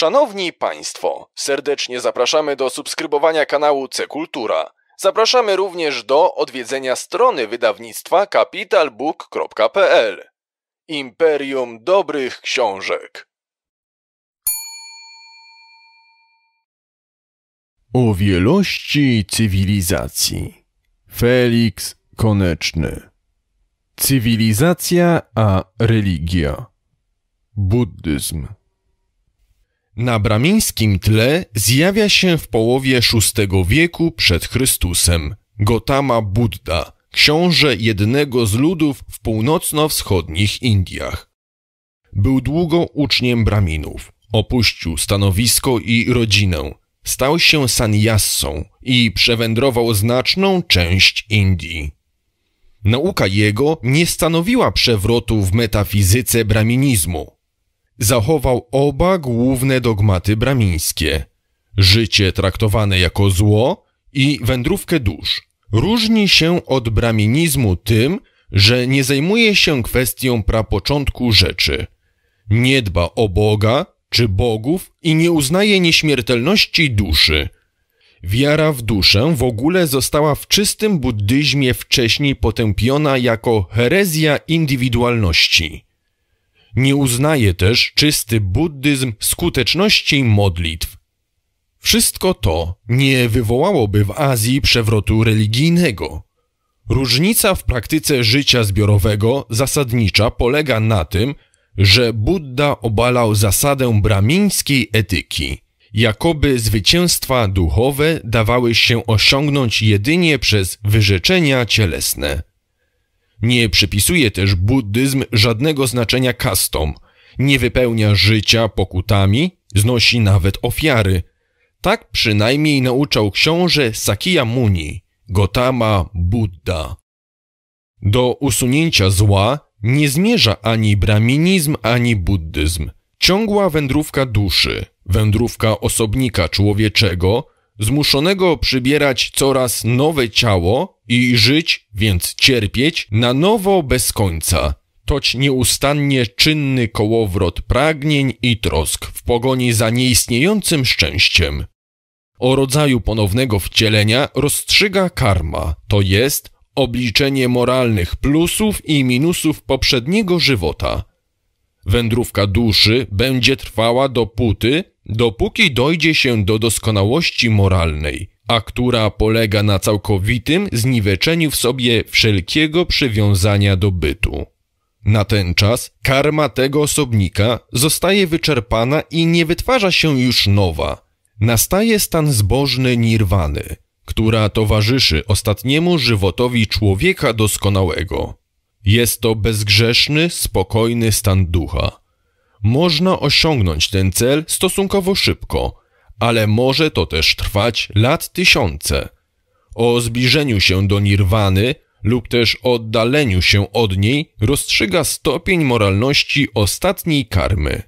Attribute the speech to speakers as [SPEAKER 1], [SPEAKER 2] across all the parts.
[SPEAKER 1] Szanowni Państwo, serdecznie zapraszamy do subskrybowania kanału C Kultura. Zapraszamy również do odwiedzenia strony wydawnictwa capitalbook.pl. Imperium dobrych książek. O wielości cywilizacji. Felix Koneczny. Cywilizacja a religia. Buddyzm. Na bramińskim tle zjawia się w połowie VI wieku przed Chrystusem Gotama Buddha, książę jednego z ludów w północno-wschodnich Indiach. Był długo uczniem braminów. Opuścił stanowisko i rodzinę. Stał się sanyassą i przewędrował znaczną część Indii. Nauka jego nie stanowiła przewrotu w metafizyce braminizmu zachował oba główne dogmaty bramińskie: życie traktowane jako zło i wędrówkę dusz. Różni się od braminizmu tym, że nie zajmuje się kwestią prapoczątku rzeczy. Nie dba o Boga czy bogów i nie uznaje nieśmiertelności duszy. Wiara w duszę w ogóle została w czystym buddyzmie wcześniej potępiona jako herezja indywidualności. Nie uznaje też czysty buddyzm skuteczności modlitw. Wszystko to nie wywołałoby w Azji przewrotu religijnego. Różnica w praktyce życia zbiorowego zasadnicza polega na tym, że Buddha obalał zasadę bramińskiej etyki. Jakoby zwycięstwa duchowe dawały się osiągnąć jedynie przez wyrzeczenia cielesne. Nie przypisuje też buddyzm żadnego znaczenia kastom. Nie wypełnia życia pokutami, znosi nawet ofiary. Tak przynajmniej nauczał książę Sakya Muni, Gotama Buddha. Do usunięcia zła nie zmierza ani braminizm, ani buddyzm. Ciągła wędrówka duszy, wędrówka osobnika człowieczego zmuszonego przybierać coraz nowe ciało i żyć, więc cierpieć, na nowo bez końca. Toć nieustannie czynny kołowrot pragnień i trosk w pogoni za nieistniejącym szczęściem. O rodzaju ponownego wcielenia rozstrzyga karma, to jest obliczenie moralnych plusów i minusów poprzedniego żywota – Wędrówka duszy będzie trwała dopóty, dopóki dojdzie się do doskonałości moralnej, a która polega na całkowitym zniweczeniu w sobie wszelkiego przywiązania do bytu. Na ten czas karma tego osobnika zostaje wyczerpana i nie wytwarza się już nowa. Nastaje stan zbożny nirwany, która towarzyszy ostatniemu żywotowi człowieka doskonałego. Jest to bezgrzeszny, spokojny stan ducha. Można osiągnąć ten cel stosunkowo szybko, ale może to też trwać lat tysiące. O zbliżeniu się do nirwany lub też oddaleniu się od niej rozstrzyga stopień moralności ostatniej karmy.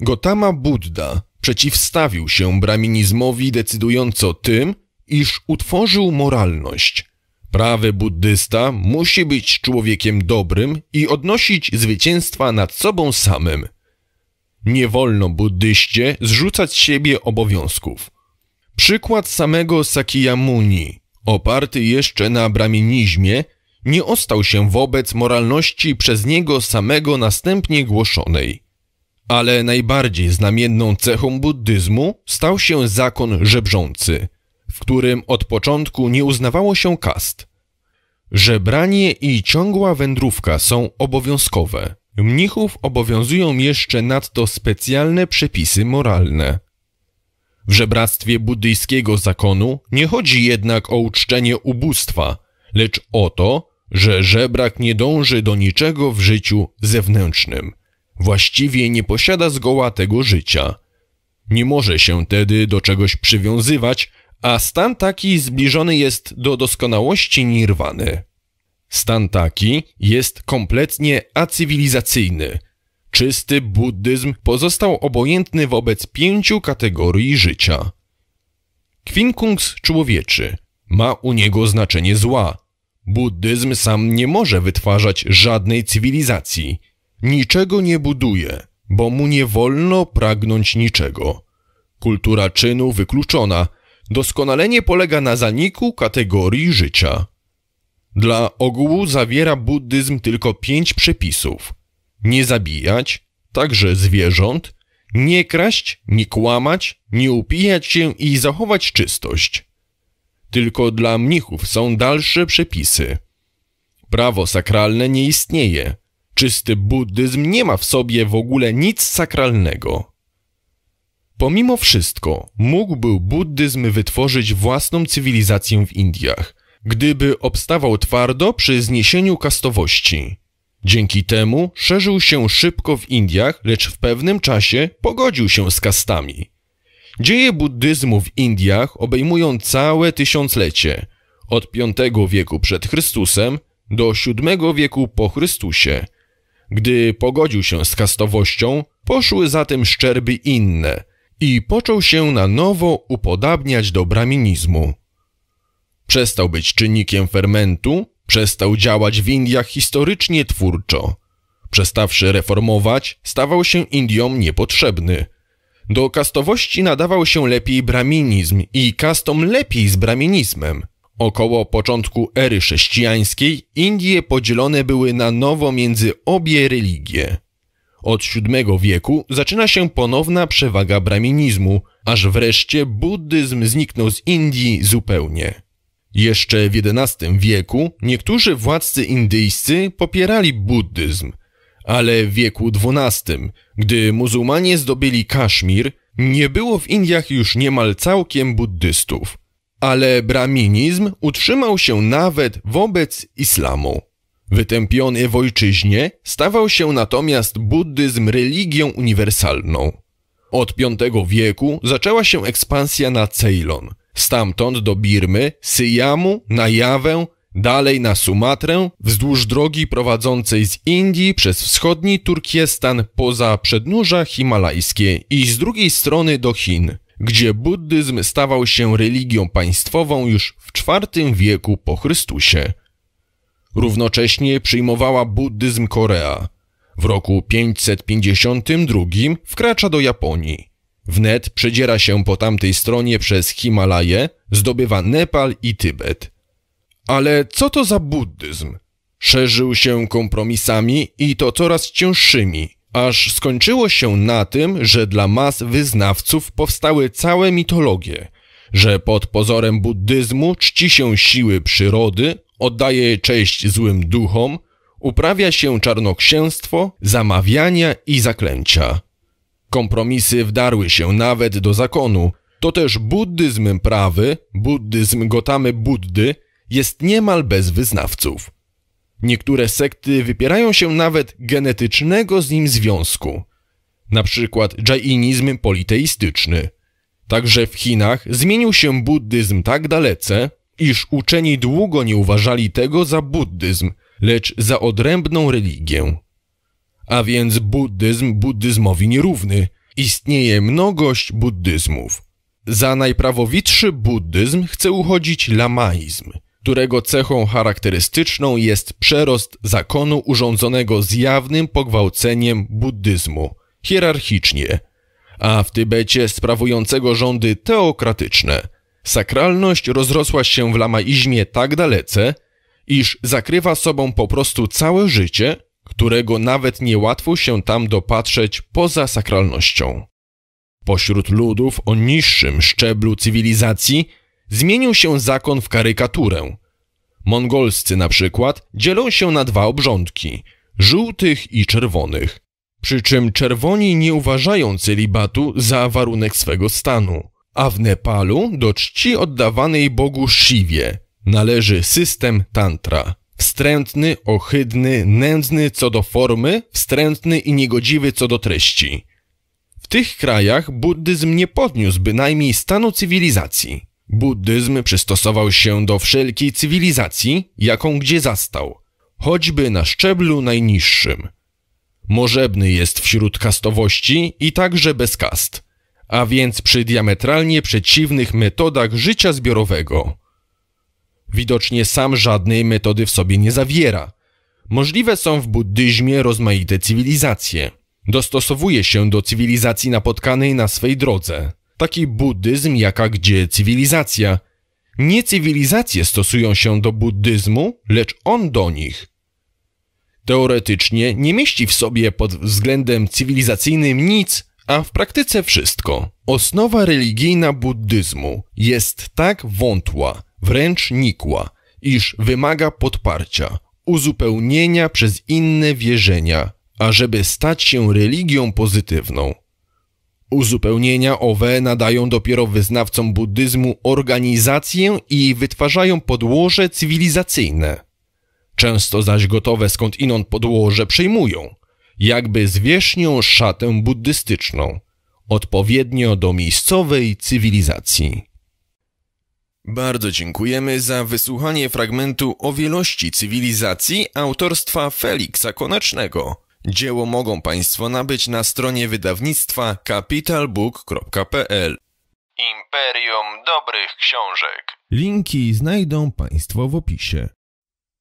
[SPEAKER 1] Gotama Buddha przeciwstawił się braminizmowi decydująco tym, iż utworzył moralność, Prawy buddysta musi być człowiekiem dobrym i odnosić zwycięstwa nad sobą samym. Nie wolno buddyście zrzucać z siebie obowiązków. Przykład samego Sakyamuni, oparty jeszcze na braminizmie, nie ostał się wobec moralności przez niego samego następnie głoszonej. Ale najbardziej znamienną cechą buddyzmu stał się zakon żebrzący – w którym od początku nie uznawało się kast. Żebranie i ciągła wędrówka są obowiązkowe. Mnichów obowiązują jeszcze nadto specjalne przepisy moralne. W żebractwie buddyjskiego zakonu nie chodzi jednak o uczczenie ubóstwa, lecz o to, że żebrak nie dąży do niczego w życiu zewnętrznym. Właściwie nie posiada zgoła tego życia. Nie może się tedy do czegoś przywiązywać, a stan taki zbliżony jest do doskonałości nirwany. Stan taki jest kompletnie acywilizacyjny. Czysty buddyzm pozostał obojętny wobec pięciu kategorii życia. Kwinkungs człowieczy ma u niego znaczenie zła. Buddyzm sam nie może wytwarzać żadnej cywilizacji. Niczego nie buduje, bo mu nie wolno pragnąć niczego. Kultura czynu wykluczona, Doskonalenie polega na zaniku kategorii życia. Dla ogółu zawiera buddyzm tylko pięć przepisów. Nie zabijać, także zwierząt, nie kraść, nie kłamać, nie upijać się i zachować czystość. Tylko dla mnichów są dalsze przepisy. Prawo sakralne nie istnieje. Czysty buddyzm nie ma w sobie w ogóle nic sakralnego. Pomimo wszystko, mógłby buddyzm wytworzyć własną cywilizację w Indiach, gdyby obstawał twardo przy zniesieniu kastowości. Dzięki temu szerzył się szybko w Indiach, lecz w pewnym czasie pogodził się z kastami. Dzieje buddyzmu w Indiach obejmują całe tysiąclecie, od V wieku przed Chrystusem do VII wieku po Chrystusie. Gdy pogodził się z kastowością, poszły za tym szczerby inne – i począł się na nowo upodabniać do braminizmu. Przestał być czynnikiem fermentu, przestał działać w Indiach historycznie twórczo. Przestawszy reformować, stawał się Indiom niepotrzebny. Do kastowości nadawał się lepiej braminizm i kastom lepiej z braminizmem. Około początku ery chrześcijańskiej Indie podzielone były na nowo między obie religie. Od VII wieku zaczyna się ponowna przewaga brahminizmu, aż wreszcie buddyzm zniknął z Indii zupełnie. Jeszcze w XI wieku niektórzy władcy indyjscy popierali buddyzm, ale w wieku XII, gdy muzułmanie zdobyli Kaszmir, nie było w Indiach już niemal całkiem buddystów. Ale brahminizm utrzymał się nawet wobec islamu. Wytępiony w ojczyźnie stawał się natomiast buddyzm religią uniwersalną. Od V wieku zaczęła się ekspansja na Ceylon, stamtąd do Birmy, Syjamu, na Jawę, dalej na Sumatrę, wzdłuż drogi prowadzącej z Indii przez wschodni Turkiestan poza przednóża himalajskie i z drugiej strony do Chin, gdzie buddyzm stawał się religią państwową już w IV wieku po Chrystusie. Równocześnie przyjmowała buddyzm Korea. W roku 552 wkracza do Japonii. Wnet przedziera się po tamtej stronie przez Himalaje, zdobywa Nepal i Tybet. Ale co to za buddyzm? Szerzył się kompromisami i to coraz cięższymi, aż skończyło się na tym, że dla mas wyznawców powstały całe mitologie, że pod pozorem buddyzmu czci się siły przyrody, oddaje cześć złym duchom, uprawia się czarnoksięstwo, zamawiania i zaklęcia. Kompromisy wdarły się nawet do zakonu. To też buddyzm prawy, buddyzm Gotamy Buddy, jest niemal bez wyznawców. Niektóre sekty wypierają się nawet genetycznego z nim związku, na przykład jainizm politeistyczny. Także w Chinach zmienił się buddyzm tak dalece, iż uczeni długo nie uważali tego za buddyzm, lecz za odrębną religię. A więc buddyzm buddyzmowi nierówny. Istnieje mnogość buddyzmów. Za najprawowitszy buddyzm chce uchodzić lamaizm, którego cechą charakterystyczną jest przerost zakonu urządzonego z jawnym pogwałceniem buddyzmu, hierarchicznie, a w Tybecie sprawującego rządy teokratyczne – Sakralność rozrosła się w lamaizmie tak dalece, iż zakrywa sobą po prostu całe życie, którego nawet niełatwo się tam dopatrzeć poza sakralnością. Pośród ludów o niższym szczeblu cywilizacji zmienił się zakon w karykaturę. Mongolscy na przykład dzielą się na dwa obrządki żółtych i czerwonych. Przy czym czerwoni nie uważają celibatu za warunek swego stanu a w Nepalu do czci oddawanej Bogu Siwie należy system tantra. Wstrętny, ohydny, nędzny co do formy, wstrętny i niegodziwy co do treści. W tych krajach buddyzm nie podniósł bynajmniej stanu cywilizacji. Buddyzm przystosował się do wszelkiej cywilizacji, jaką gdzie zastał, choćby na szczeblu najniższym. Możebny jest wśród kastowości i także bez kast – a więc przy diametralnie przeciwnych metodach życia zbiorowego. Widocznie sam żadnej metody w sobie nie zawiera. Możliwe są w buddyzmie rozmaite cywilizacje. Dostosowuje się do cywilizacji napotkanej na swej drodze. Taki buddyzm jaka gdzie cywilizacja. Nie cywilizacje stosują się do buddyzmu, lecz on do nich. Teoretycznie nie mieści w sobie pod względem cywilizacyjnym nic, a w praktyce wszystko. Osnowa religijna buddyzmu jest tak wątła, wręcz nikła, iż wymaga podparcia, uzupełnienia przez inne wierzenia, ażeby stać się religią pozytywną. Uzupełnienia owe nadają dopiero wyznawcom buddyzmu organizację i wytwarzają podłoże cywilizacyjne. Często zaś gotowe skądinąd podłoże przyjmują – jakby zwierzchnią szatę buddystyczną, odpowiednio do miejscowej cywilizacji. Bardzo dziękujemy za wysłuchanie fragmentu o wielości cywilizacji autorstwa Feliksa Konecznego. Dzieło mogą Państwo nabyć na stronie wydawnictwa capitalbook.pl Imperium Dobrych Książek. Linki znajdą Państwo w opisie.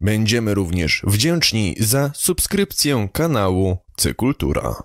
[SPEAKER 1] Będziemy również wdzięczni za subskrypcję kanału Cykultura.